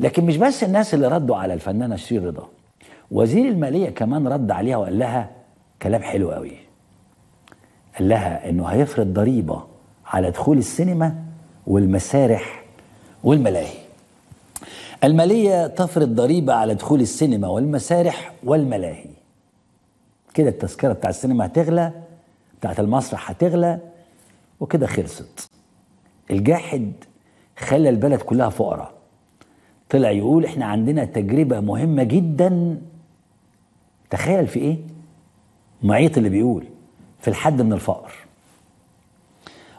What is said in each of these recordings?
لكن مش بس الناس اللي ردوا على الفنانه شيرين رضا وزير الماليه كمان رد عليها وقال لها كلام حلو قوي قال لها انه هيفرض ضريبه على دخول السينما والمسارح والملاهي الماليه تفرض ضريبه على دخول السينما والمسارح والملاهي كده التذكره بتاع السينما هتغلى بتاعت المسرح هتغلى وكده خلصت الجاحد خلى البلد كلها فقراء طلع يقول احنا عندنا تجربة مهمة جدا تخيل في ايه معيط اللي بيقول في الحد من الفقر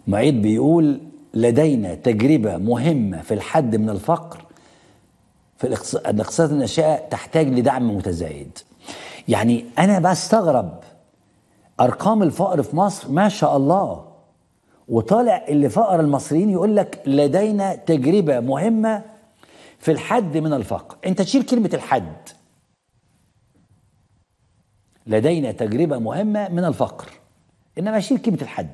معيط بيقول لدينا تجربة مهمة في الحد من الفقر في الاقتصاد الناشئة تحتاج لدعم متزايد يعني أنا بستغرب أرقام الفقر في مصر ما شاء الله وطالع اللي فقر المصريين يقول لك لدينا تجربة مهمة في الحد من الفقر انت تشيل كلمه الحد لدينا تجربه مهمه من الفقر انما شيل كلمه الحد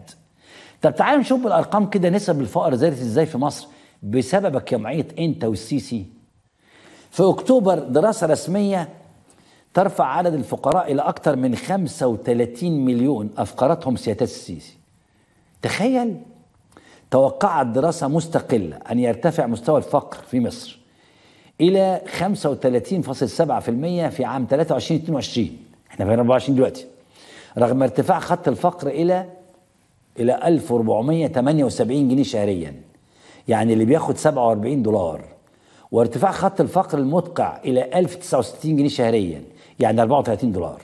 طب تعالوا نشوف بالارقام كده نسب الفقر زادت ازاي في مصر بسببك يا معيط انت والسيسي في اكتوبر دراسه رسميه ترفع عدد الفقراء الى اكثر من 35 مليون افقرتهم سيادة السيسي تخيل توقعت دراسه مستقله ان يرتفع مستوى الفقر في مصر إلى 35.7% في عام 23 22 احنا في 24 دلوقتي رغم ارتفاع خط الفقر إلى إلى 1478 جنيه شهريا يعني اللي بياخد 47 دولار وارتفاع خط الفقر المدقع إلى 1069 جنيه شهريا يعني 34 دولار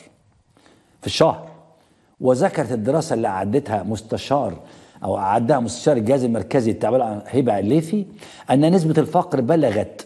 في الشهر وذكرت الدراسة اللي أعدتها مستشار أو أعدها مستشار الجهاز المركزي التعبير هبة الليثي أن نسبة الفقر بلغت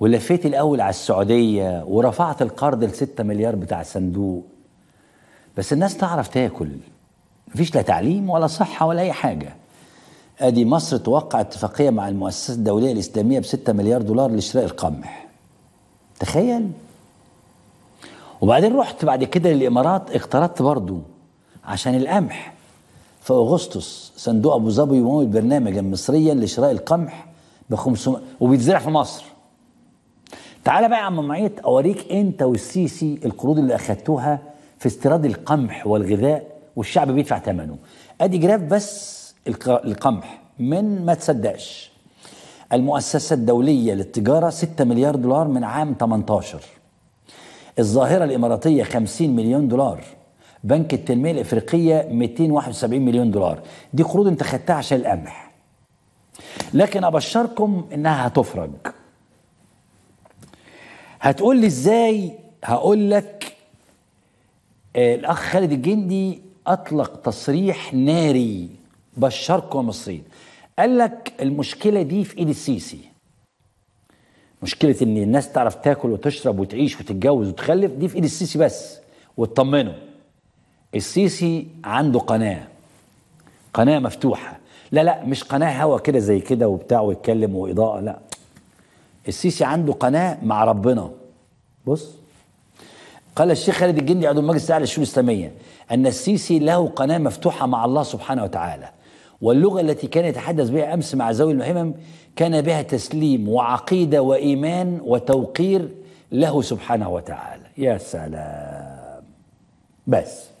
ولفيت الاول على السعوديه ورفعت القرض ل 6 مليار بتاع الصندوق بس الناس تعرف تاكل مفيش لا تعليم ولا صحه ولا اي حاجه ادي مصر توقع اتفاقيه مع المؤسسه الدوليه الاسلاميه ب 6 مليار دولار لشراء القمح تخيل وبعدين رحت بعد كده للامارات اقترضت برضو عشان القمح في اغسطس صندوق ابو ظبي يمول برنامجا مصريا لشراء القمح ب 500 وبيتزرع في مصر تعالى بقى يا عم معيط اوريك انت والسيسي القروض اللي اخدتوها في استيراد القمح والغذاء والشعب بيدفع ثمنه ادي جراف بس القمح من ما تصدقش المؤسسة الدولية للتجارة 6 مليار دولار من عام 18 الظاهرة الإماراتية 50 مليون دولار بنك التنمية الإفريقية 271 مليون دولار دي قروض انت خدتها عشان القمح لكن أبشركم إنها هتفرج هتقول لي ازاي هقول لك آه، الاخ خالد الجندي اطلق تصريح ناري بشركم المصريين قال لك المشكله دي في ايد السيسي مشكله ان الناس تعرف تاكل وتشرب وتعيش وتتجوز وتخلف دي في ايد السيسي بس واطمنوا السيسي عنده قناه قناه مفتوحه لا لا مش قناه هوا كده زي كده وبتاع ويتكلم واضاءه لا السيسي عنده قناه مع ربنا بص قال الشيخ خالد الجندي عضو المجلس الاعلى للشؤون الاسلاميه ان السيسي له قناه مفتوحه مع الله سبحانه وتعالى واللغه التي كان يتحدث بها امس مع ذوي الهمم كان بها تسليم وعقيده وايمان وتوقير له سبحانه وتعالى يا سلام بس